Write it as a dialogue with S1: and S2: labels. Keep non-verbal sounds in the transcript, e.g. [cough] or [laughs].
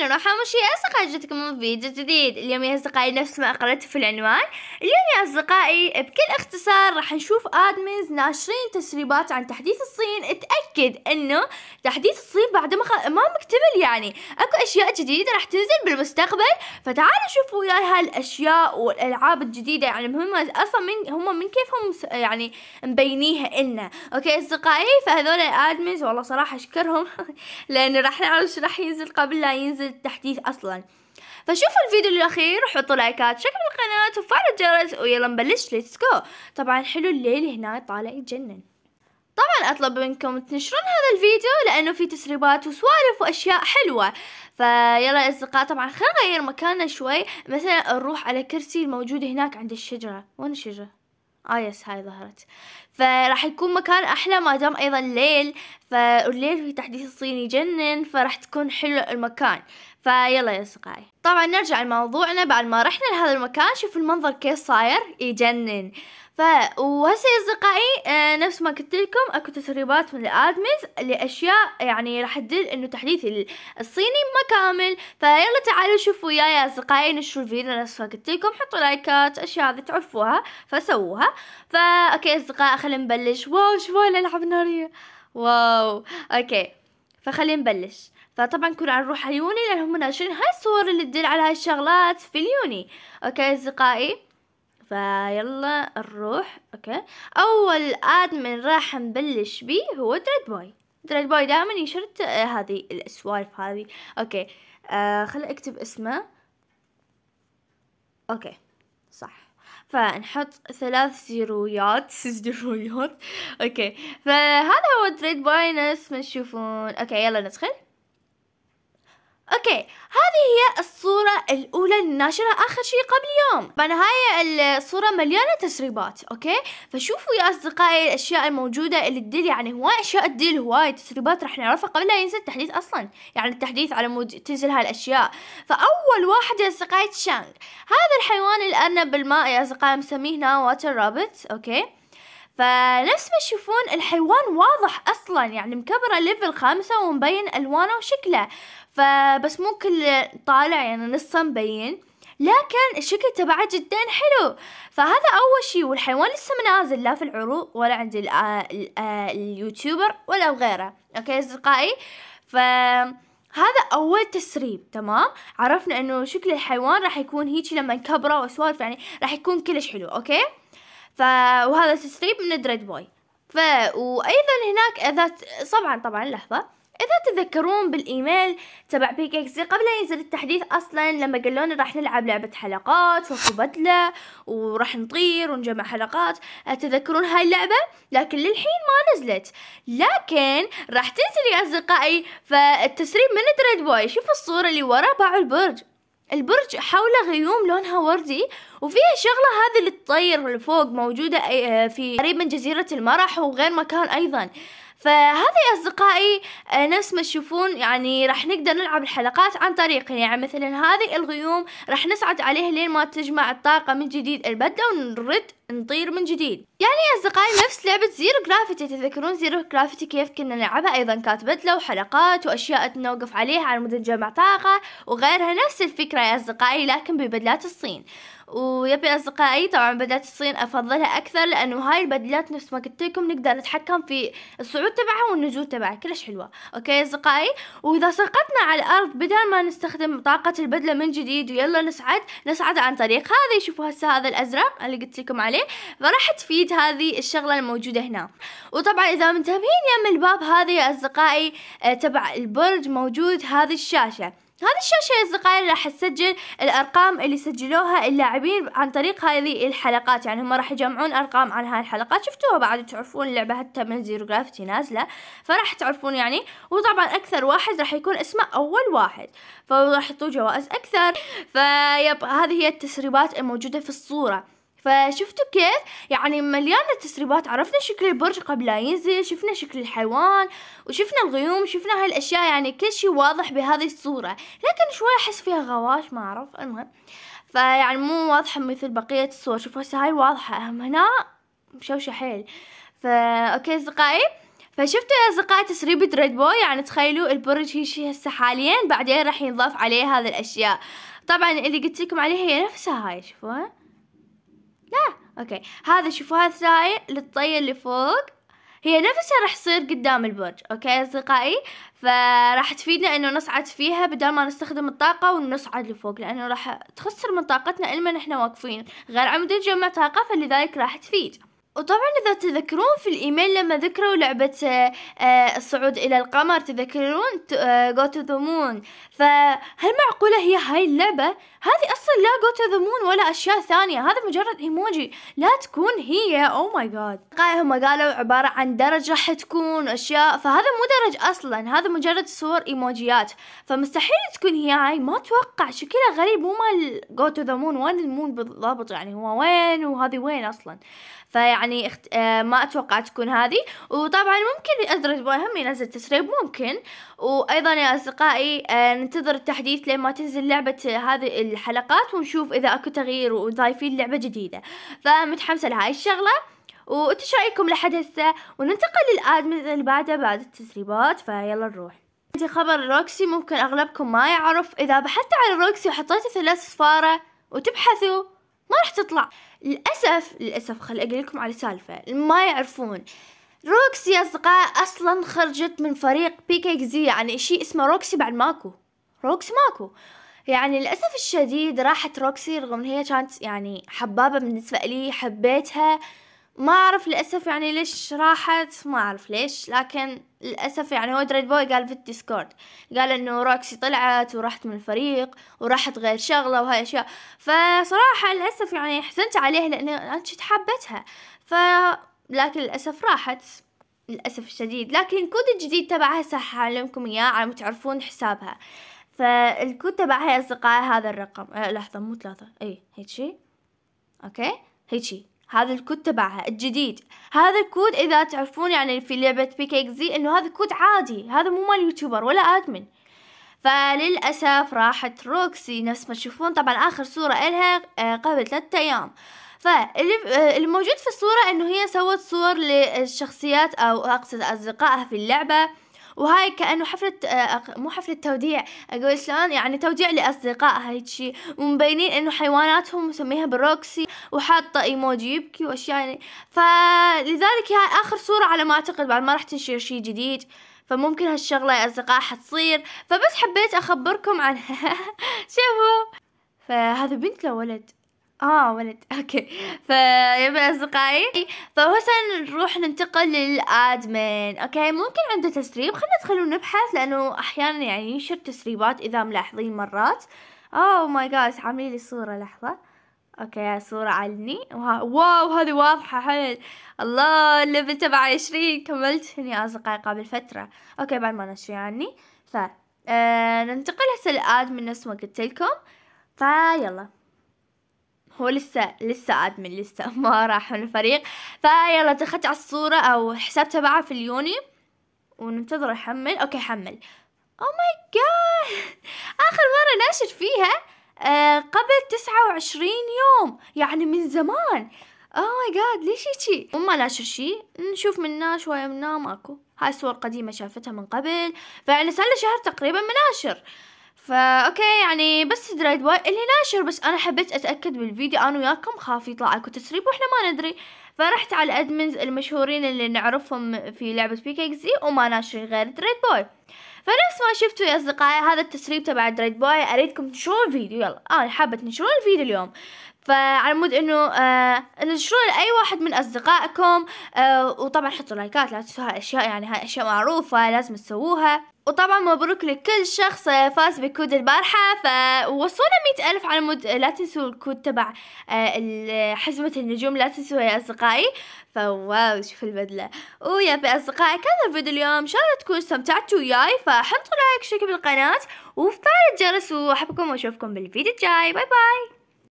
S1: نروح مشي اصدقائي جاتكم من فيديو جديد اليوم يا أصدقائي نفس ما قرأت في العنوان اليوم يا أصدقائي بكل اختصار راح نشوف آدمنز ناشرين تسريبات عن تحديث الصين اتاكد أنه تحديث الصين بعد ما, خ... ما مكتمل يعني أكو أشياء جديدة راح تنزل بالمستقبل فتعالوا شوفوا وياي هالأشياء والألعاب الجديدة يعني مهمة أصلا من هم من كيف هم يعني مبينيها لنا أوكي أصدقائي فهذول الآدمنز والله صراحة أشكرهم [laughs] لأنه راح نعرف راح ينزل قبل لا ينزل ينزل التحديث أصلا فشوفوا الفيديو الاخير وحطوا لايكات شكل القناة وفعلوا الجرس ويلا نبلش ليتس جو طبعا حلو الليل هنا طالع يتجنن طبعا اطلب منكم تنشرون هذا الفيديو لانه في تسريبات وسوالف واشياء حلوه فيلا يا اصدقاء طبعا خلينا نغير مكاننا شوي مثلا نروح على كرسي الموجود هناك عند الشجره وين الشجره آه يس هاي ظهرت فراح يكون مكان أحلى ما دام أيضا الليل فالليل في تحديث الصيني يجنن فراح تكون حلو المكان فيلا يا أصدقائي طبعا نرجع لموضوعنا بعد ما رحنا لهذا المكان شوف المنظر كيف صاير يجنن ف وهسه يا اصدقائي آه نفس ما قلت لكم اكو تسريبات من الادمز لاشياء يعني راح تدل انه تحديث الصيني ما كامل فيلا تعالوا شوفوا وياي يا اصدقائي نشروا الفيديو نفس ما قلت لكم حطوا لايكات اشياء هذه تعرفوها فسووها فا اوكي اصدقائي خلينا نبلش واو شوفوا الالعاب الناريه واو اوكي فخلينا نبلش فطبعا كون روح عيوني لان هم ناشرين هاي الصور اللي تدل على هاي الشغلات في اليوني اوكي اصدقائي فيلا نروح اوكي اول ادمن راح نبلش بيه هو دريد بوي دريد بوي دائما يشرت هذه السوالف هذه اوكي آه خل اكتب اسمه اوكي صح فنحط ثلاث زيرويات [laughs] زيرويات اوكي فهذا هو بوي نفس ما تشوفون اوكي يلا ندخل اوكي هذه هي الصورة الأولى الناشرة آخر شيء قبل يوم طبعا هاي الصورة مليانة تسريبات اوكي فشوفوا يا أصدقائي الأشياء الموجودة اللي تدل يعني هواي أشياء تدل هواي تسريبات راح نعرفها قبل لا ينزل التحديث أصلا يعني التحديث على مود تنزل هاي الأشياء فأول واحد يا أصدقائي تشانغ هذا الحيوان الأرنب بالماء يا أصدقائي مسميه هنا واتر رابت اوكي فنفس ما تشوفون الحيوان واضح اصلا يعني مكبرة ليفل خامسة ومبين الوانه وشكله فبس مو كل طالع يعني نصه مبين لكن الشكل تبعه جدا حلو فهذا اول شيء والحيوان لسه ما نازل لا في العروض ولا عند ال آه، ال آه، اليوتيوبر ولا بغيره اوكي اصدقائي ف هذا اول تسريب تمام عرفنا انه شكل الحيوان راح يكون هيك لما نكبره وسوالف يعني راح يكون كلش حلو اوكي ف وهذا تسريب من دريد بوي ف وايضا هناك اذا طبعا طبعا لحظه إذا تذكرون بالإيميل تبع بيك إكس قبل أن ينزل التحديث أصلا لما قالونا راح نلعب لعبة حلقات وفي بدلة وراح نطير ونجمع حلقات أه، تذكرون هاي اللعبة لكن للحين ما نزلت لكن راح تنزل يا أصدقائي فالتسريب من دريد بوي شوفوا الصورة اللي ورا باعوا البرج البرج حوله غيوم لونها وردي وفيها شغلة هذه اللي تطير لفوق موجودة أه، في قريب من جزيرة المرح وغير مكان أيضا فهذه أصدقائي آه، نفس ما تشوفون يعني راح نقدر نلعب الحلقات عن طريق يعني مثلا هذه الغيوم راح نصعد عليه لين ما تجمع الطاقة من جديد البدلة ونرد نطير من جديد يعني يا أصدقائي نفس لعبة زيرو جرافيتي تذكرون زيرو جرافيتي كيف كنا نلعبها أيضا كانت بدلة وحلقات وأشياء نوقف عليها على مود نجمع طاقة وغيرها نفس الفكرة يا أصدقائي لكن ببدلات الصين ويبي أصدقائي طبعا بدلات الصين أفضلها أكثر لأنه هاي البدلات نفس ما قلت لكم نقدر نتحكم في الصعود تبعها والنزول تبعها كلش حلوة أوكي أصدقائي وإذا سقطنا على الأرض بدل ما نستخدم طاقة البدلة من جديد ويلا نصعد نصعد عن طريق هذا شوفوا هسه هذا الأزرق اللي قلت لكم عليه فراح تفيد هذه الشغلة الموجودة هنا وطبعا إذا منتبهين يم الباب هذا يا أصدقائي آه، تبع البرج موجود هذه الشاشة هذه الشاشة يا أصدقائي راح تسجل الأرقام اللي سجلوها اللاعبين عن طريق هذه الحلقات يعني هم راح يجمعون أرقام عن هاي الحلقات شفتوها بعد تعرفون اللعبة حتى من زيرو جرافيتي نازلة فراح تعرفون يعني وطبعا أكثر واحد راح يكون اسمه أول واحد فراح يحطوا جوائز أكثر فيب هذه هي التسريبات الموجودة في الصورة فشفتوا كيف يعني مليانة تسريبات عرفنا شكل البرج قبل لا ينزل شفنا شكل الحيوان وشفنا الغيوم شفنا هاي الأشياء يعني كل شيء واضح بهذه الصورة لكن شوي أحس فيها غواش ما أعرف المهم فيعني مو واضحة مثل بقية الصور شوفوا هسه هاي واضحة هنا مشوشة حيل فا أوكي أصدقائي فشفتوا يا اصدقائي تسريبة ريد بوي يعني تخيلوا البرج هي شيء هسه حاليا بعدين راح ينضاف عليه هذه الاشياء طبعا اللي قلت لكم عليها هي نفسها هاي شوفوها لا اوكي هذا شوفوا هذا سائل للطية اللي فوق هي نفسها راح تصير قدام البرج اوكي اصدقائي فراح تفيدنا انه نصعد فيها بدل ما نستخدم الطاقة ونصعد لفوق لانه راح تخسر من طاقتنا لما نحن واقفين غير عمود نجمع طاقة فلذلك راح تفيد وطبعا اذا تذكرون في الايميل لما ذكروا لعبة آه، الصعود الى القمر تذكرون جو تو ذا مون فهل معقولة هي هاي اللعبة هذه اصلا لا جو تو ذا مون ولا اشياء ثانيه هذا مجرد ايموجي لا تكون هي او ماي جاد هم قالوا عباره عن درج راح تكون اشياء فهذا مو درج اصلا هذا مجرد صور ايموجيات فمستحيل تكون هي هاي ما اتوقع شكلها غريب مو مال جو تو ذا مون وين المون بالضبط يعني هو وين وهذه وين اصلا فيعني اخت... آه ما اتوقع تكون هذه وطبعا ممكن ادري بوهم ينزل تسريب ممكن وايضا يا اصدقائي آه، ننتظر التحديث لما تنزل لعبة هذه الحلقات ونشوف اذا اكو تغيير وضايفين لعبة جديدة فمتحمسة لهاي الشغلة وانتو رايكم لحد هسه وننتقل للادمن اللي بعده بعد التسريبات فيلا نروح عندي خبر روكسي ممكن اغلبكم ما يعرف اذا بحثتوا على روكسي وحطيتوا ثلاث صفارة وتبحثوا ما راح تطلع للاسف للاسف خل اقول لكم على سالفه ما يعرفون روكسي يا أصدقاء أصلا خرجت من فريق زي يعني شيء اسمه روكسي بعد ماكو روكسي ماكو يعني للأسف الشديد راحت روكسي رغم إن هي كانت يعني حبابة بالنسبة لي حبيتها ما أعرف للأسف يعني ليش راحت ما أعرف ليش لكن للأسف يعني هو دريد بوي قال في الديسكورد قال إنه روكسي طلعت وراحت من الفريق وراحت غير شغلة وهاي أشياء فصراحة للأسف يعني حزنت عليها لأني أنا كنت حبتها ف لكن للأسف راحت للأسف الشديد لكن الكود الجديد تبعها سأعلمكم إياه على ما تعرفون حسابها فالكود تبعها يا أصدقائي هذا الرقم أه لحظة مو ثلاثة أي هيك شي أوكي هيك شي هذا الكود تبعها الجديد هذا الكود اذا تعرفون يعني في لعبة بيكيك زي انه هذا كود عادي هذا مو مال يوتيوبر ولا ادمن فللأسف راحت روكسي نفس ما تشوفون طبعا آخر صورة إلها آه، قبل ثلاثة أيام فالموجود آه، في الصورة انه هي سوت صور للشخصيات او اقصد اصدقائها في اللعبة وهاي كانه حفله آه، مو حفله توديع اقول شلون يعني توديع لاصدقائها هيك شي ومبينين انه حيواناتهم مسميها بروكسي وحاطه ايموجي يبكي واشياء يعني فلذلك هاي اخر صوره على ما اعتقد بعد ما راح تنشر شي جديد فممكن هالشغلة يا أصدقاء حتصير فبس حبيت أخبركم عنها [laughs] شوفوا فهذا بنت لولد آه ولد [laughs] أوكي فيا أصدقائي فهسه نروح ننتقل للأدمن أوكي ممكن عنده تسريب خلنا ندخل ونبحث لأنه أحيانا يعني ينشر تسريبات إذا ملاحظين مرات أوه ماي جاد عاملين لي صورة لحظة اوكي صورة علني واو هذه واضحة حيل الله الليفل تبع عشرين كملت هني اصدقائي قبل فترة اوكي بعد ما نشري عني ف آه ننتقل هسه للادمن نفس ما قلت لكم فيلا هو لسه لسه ادمن لسه [laughs] ما راح من الفريق فيلا دخلت على الصورة او حساب تبعه في اليوني وننتظر يحمل اوكي حمل او ماي جاد اخر مرة ناشر فيها آه قبل تسعة وعشرين يوم يعني من زمان اوه ماي جاد ليش هيجي وما ناشر شي نشوف منا شوية منا ماكو هاي صور قديمة شافتها من قبل فيعني صار له شهر تقريبا مناشر فا اوكي يعني بس دريد باي اللي ناشر بس انا حبيت اتاكد بالفيديو انا وياكم خاف يطلع اكو تسريب واحنا ما ندري فرحت على الادمنز المشهورين اللي نعرفهم في لعبة بي كي زي وما ناشر غير دريد بوي فنفس ما شفتوا يا اصدقائي هذا التسريب تبع دريد بوي اريدكم تنشرون الفيديو يلا انا حابة تنشرون الفيديو اليوم فعلى مود انه آه نشروا لاي واحد من اصدقائكم آه وطبعا حطوا لايكات لا تنسوا هاي يعني هاي معروفه لازم تسووها وطبعا مبروك لكل شخص فاز بكود البارحة فوصلونا مئة ألف على مود آه، لا تنسوا الكود تبع آه، حزمة النجوم لا تنسوا يا أصدقائي فواو شوفوا البدلة ويا في أصدقائي كان الفيديو اليوم إن شاء الله تكونوا استمتعتوا وياي فحطوا لايك شكرا بالقناة وفعل الجرس وأحبكم وأشوفكم بالفيديو الجاي باي باي